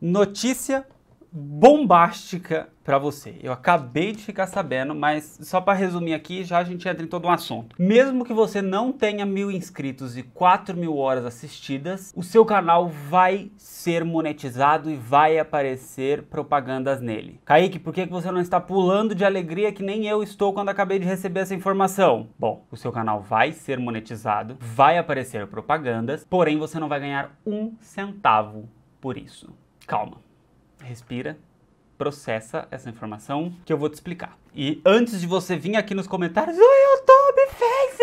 notícia bombástica para você. Eu acabei de ficar sabendo, mas só para resumir aqui, já a gente entra em todo um assunto. Mesmo que você não tenha mil inscritos e quatro mil horas assistidas, o seu canal vai ser monetizado e vai aparecer propagandas nele. Kaique, por que você não está pulando de alegria que nem eu estou quando acabei de receber essa informação? Bom, o seu canal vai ser monetizado, vai aparecer propagandas, porém você não vai ganhar um centavo por isso calma, respira, processa essa informação que eu vou te explicar. E antes de você vir aqui nos comentários, o YouTube fez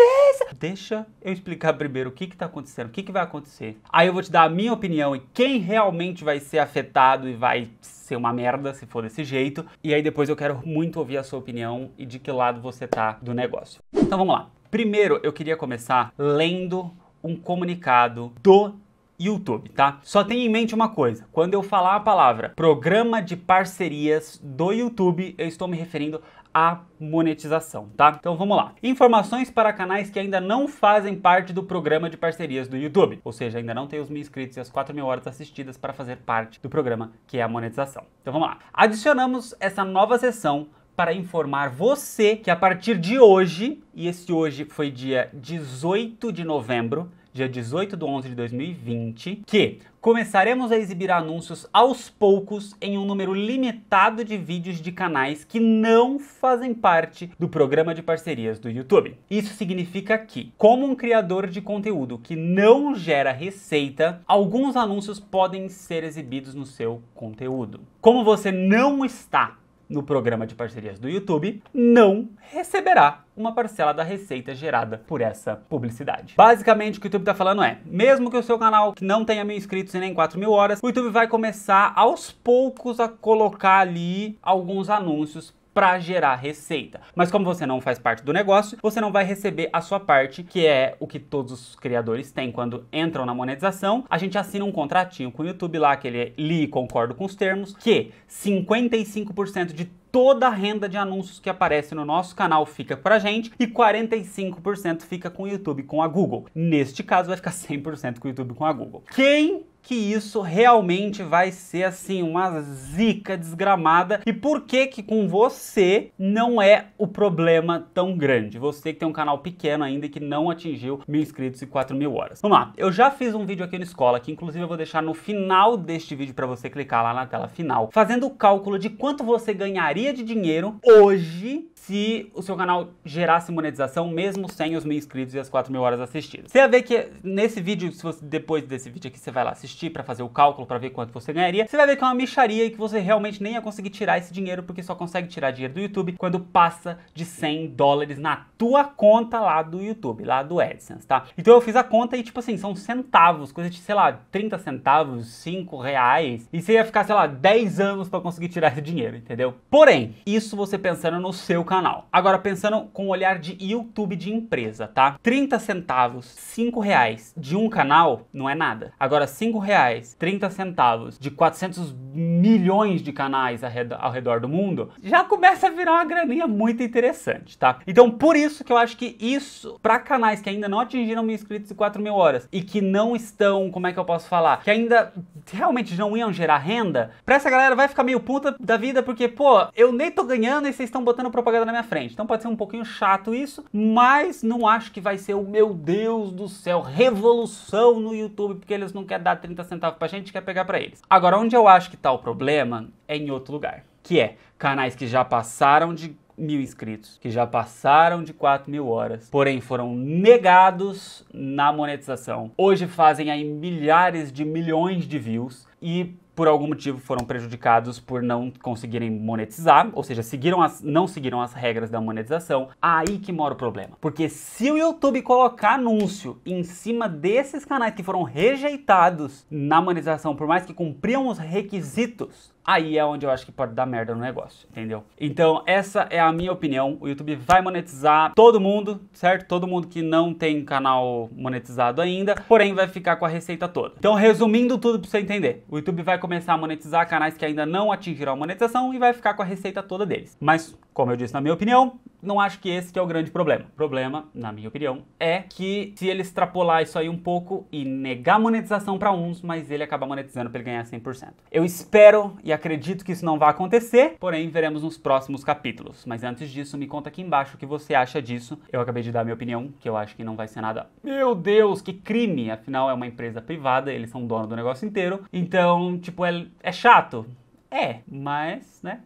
isso! Deixa eu explicar primeiro o que está acontecendo, o que, que vai acontecer. Aí eu vou te dar a minha opinião e quem realmente vai ser afetado e vai ser uma merda se for desse jeito. E aí depois eu quero muito ouvir a sua opinião e de que lado você tá do negócio. Então vamos lá. Primeiro eu queria começar lendo um comunicado do YouTube, tá? Só tenha em mente uma coisa: quando eu falar a palavra programa de parcerias do YouTube, eu estou me referindo à monetização, tá? Então vamos lá. Informações para canais que ainda não fazem parte do programa de parcerias do YouTube, ou seja, ainda não tem os mil inscritos e as 4 mil horas assistidas para fazer parte do programa que é a monetização. Então vamos lá. Adicionamos essa nova seção para informar você que a partir de hoje, e esse hoje foi dia 18 de novembro, dia 18 de 11 de 2020, que começaremos a exibir anúncios aos poucos em um número limitado de vídeos de canais que não fazem parte do programa de parcerias do YouTube. Isso significa que, como um criador de conteúdo que não gera receita, alguns anúncios podem ser exibidos no seu conteúdo. Como você não está no programa de parcerias do YouTube não receberá uma parcela da receita gerada por essa publicidade. Basicamente, o que o YouTube está falando é, mesmo que o seu canal não tenha mil inscritos e nem 4 mil horas, o YouTube vai começar aos poucos a colocar ali alguns anúncios para gerar receita. Mas como você não faz parte do negócio, você não vai receber a sua parte, que é o que todos os criadores têm quando entram na monetização. A gente assina um contratinho com o YouTube lá, que ele é li e concordo com os termos, que 55% de toda a renda de anúncios que aparece no nosso canal fica pra gente e 45% fica com o YouTube com a Google. Neste caso vai ficar 100% com o YouTube com a Google. Quem que isso realmente vai ser assim uma zica desgramada e por que que com você não é o problema tão grande. Você que tem um canal pequeno ainda que não atingiu mil inscritos e 4 mil horas. Vamos lá, eu já fiz um vídeo aqui na escola que inclusive eu vou deixar no final deste vídeo para você clicar lá na tela final, fazendo o cálculo de quanto você ganharia de dinheiro hoje se o seu canal gerasse monetização mesmo sem os mil inscritos e as 4 mil horas assistidas. Você vai ver que nesse vídeo, se você, depois desse vídeo aqui, você vai lá assistir para fazer o cálculo para ver quanto você ganharia, você vai ver que é uma micharia e que você realmente nem ia conseguir tirar esse dinheiro porque só consegue tirar dinheiro do YouTube quando passa de 100 dólares na tua conta lá do YouTube, lá do AdSense, tá? Então eu fiz a conta e tipo assim, são centavos, coisa de, sei lá, 30 centavos, 5 reais, e você ia ficar, sei lá, 10 anos para conseguir tirar esse dinheiro, entendeu? Porém, isso você pensando no seu canal. Agora pensando com o olhar de YouTube de empresa, tá? 30 centavos, 5 reais de um canal não é nada. Agora 5 reais, 30 centavos de 400 milhões de canais ao redor do mundo, já começa a virar uma graninha muito interessante, tá? Então, por isso que eu acho que isso, para canais que ainda não atingiram mil inscritos e 4 mil horas e que não estão, como é que eu posso falar, que ainda realmente não iam gerar renda, pra essa galera vai ficar meio puta da vida porque, pô, eu nem tô ganhando e vocês estão botando propaganda na minha frente. Então pode ser um pouquinho chato isso, mas não acho que vai ser o meu Deus do céu, revolução no YouTube, porque eles não querem dar 30 centavos pra gente, quer pegar para eles. Agora, onde eu acho que tá o problema é em outro lugar, que é canais que já passaram de mil inscritos, que já passaram de 4 mil horas, porém foram negados na monetização. Hoje fazem aí milhares de milhões de views, e por algum motivo foram prejudicados por não conseguirem monetizar, ou seja, seguiram as, não seguiram as regras da monetização, aí que mora o problema. Porque se o YouTube colocar anúncio em cima desses canais que foram rejeitados na monetização, por mais que cumpriam os requisitos, aí é onde eu acho que pode dar merda no negócio, entendeu? Então, essa é a minha opinião. O YouTube vai monetizar todo mundo, certo? Todo mundo que não tem canal monetizado ainda, porém vai ficar com a receita toda. Então, resumindo tudo para você entender o YouTube vai começar a monetizar canais que ainda não atingiram a monetização e vai ficar com a receita toda deles. Mas, como eu disse na minha opinião, não acho que esse que é o grande problema. O problema, na minha opinião, é que se ele extrapolar isso aí um pouco e negar monetização para uns, mas ele acaba monetizando para ele ganhar 100%. Eu espero e acredito que isso não vai acontecer, porém veremos nos próximos capítulos. Mas antes disso, me conta aqui embaixo o que você acha disso. Eu acabei de dar minha opinião, que eu acho que não vai ser nada. Meu Deus, que crime! Afinal, é uma empresa privada, eles são dono do negócio inteiro. Então, tipo, é, é chato. É, mas, né?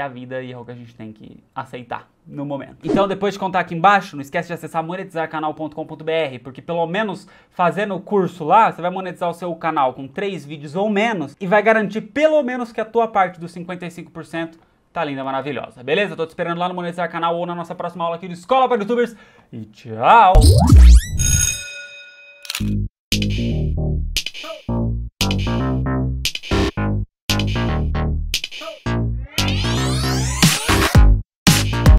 é a vida e é o que a gente tem que aceitar no momento. Então, depois de contar aqui embaixo, não esquece de acessar monetizarcanal.com.br, porque pelo menos fazendo o curso lá, você vai monetizar o seu canal com três vídeos ou menos e vai garantir pelo menos que a tua parte dos 55% tá linda, maravilhosa. Beleza? Tô te esperando lá no Monetizar Canal ou na nossa próxima aula aqui do Escola para YouTubers. E tchau!